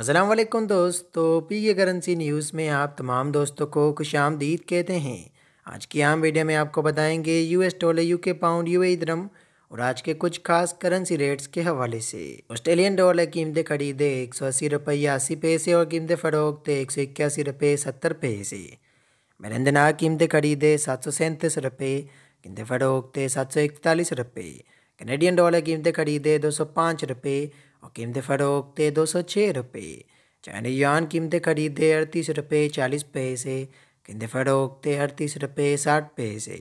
असलकुम दोस्त तो पी के करेंसी न्यूज़ में आप तमाम दोस्तों को खुश आमदीद कहते हैं आज की आम वीडियो में आपको बताएंगे U S dollar U K pound U A द्रम और आज के कुछ खास करेंसी रेट्स के हवाले से ऑस्ट्रेलियन डॉलर कीमतें खरीदे एक सौ अस्सी रुपये अस्सी पैसे और कीमतें फ़रोख्त एक सौ इक्यासी रुपये सत्तर पैसे मेरंदना कीमतें खरीदे सात सौ सैंतीस रुपये कीमतें फ़रोख्त सात सौ इकतालीस रुपये कनेडियन डॉलर कीमतें खरीदे दो सौ पाँच रुपये और कीमत फ़रोख्त दो सौ छः रुपये चाइनीज यान कीमत खरीदे अड़तीस रुपये चालीस पैसे कीमत फ़रोख्त अड़तीस रुपये साठ पैसे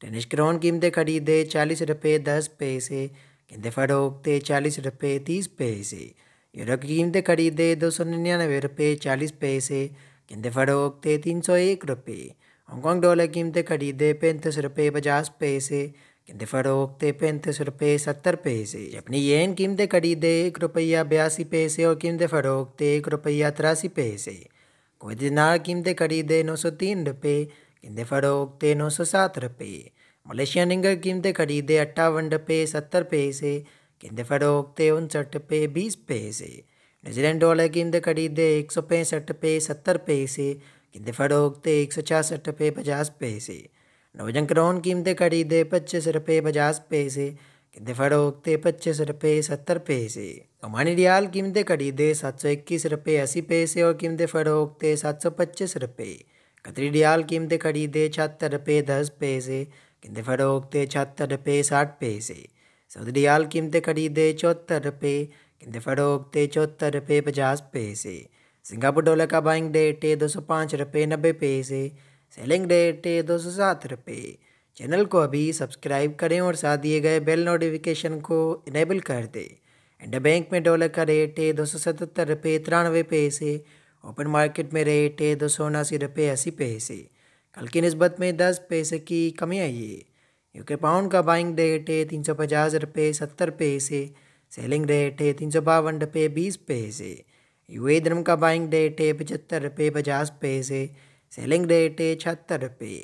टेनिस क्रोन कीमत खरीदे चालीस रुपये दस पैसे कीमत फ़रोख्त चालीस रुपये तीस पैसे यूरो की कीमत खरीदे दो सौ निन्यानवे रुपये चालीस पैसे कीमत फ़रोख्त तीन सौ एक रुपये हांगकॉन्ग डॉलर कीमत खरीदे पैंतीस रुपये पचास पैसे किंतु फरोख्ते पैंतीस रुपये सत्तर पैसे अपनी येन कीमतें खरीदे एक रुपया बयासी पैसे और कीमतें ते एक रुपया तिरासी पैसे कोई दिनार कीमतें दे नौ सौ तीन रुपये कीमतें ते नौ सौ सात रुपये निंगर रिंगर कीमतें खरीदे अट्ठावन रुपये सत्तर पैसे कीमतें ते उनसठ रुपये बीस पैसे न्यूजीलैंड डॉलर कड़ी दे एक सौ पैंसठ रुपये सत्तर पैसे कीमतें ते एक सौ छियासठ रुपये पचास पैसे नवजन करोन कीमतें दे पच्चीस रुपये पचास पैसे कितने फरोखते पच्चीस रुपये सत्तर पैसे ओमानी रियाल कीमतें दे सात सौ इक्कीस रुपये अस्सी पैसे और कीमतें फरोखते सात सौ पच्चीस रुपये कतरी रियाल कीमतें दे छहत्तर रुपये दस पैसे कितने फरोखते छिहत्तर रुपये साठ पैसे सऊदी रियाल कीमतें दे चौहत्तर रुपये कितने फरोखते चौहत्तर रुपये पचास पैसे सिंगापुर डॉलर का बाइंग रेट है दो सौ पाँच रुपये नब्बे पैसे सेलिंग रेट दो सौ सात रुपये चैनल को अभी सब्सक्राइब करें और साथ दिए गए बेल नोटिफिकेशन को इनेबल कर दें इंडिया बैंक में डॉलर का रेट है दो सौ सतहत्तर रुपये तिरानवे पैसे ओपन मार्केट में रेट है दो सौ उनासी रुपये अस्सी पैसे कल की नस्बत में दस पैसे की कमी आई है यूके पाउंड का बाइंग रेट है तीन सौ पचास रुपये सत्तर पैसे सेलिंग रेट है तीन सौ बावन रुपये बीस पैसे यू ए धर्म का बाइंग रेट है पचहत्तर रुपये पचास पैसे सेलिंग रेट है छहत्तर रुपये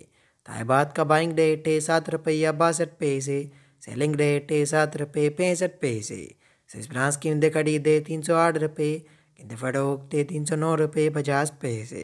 तायबाद का बाइंग रेट है सात रुपया बासठ पैसे सेलिंग रेट है सात रुपये पैंसठ पैसे सिस ब्रांस की उन्दे खरीदे तीन सौ आठ रुपये किंदे फड़ोकते तीन सौ नौ रुपये पचास पैसे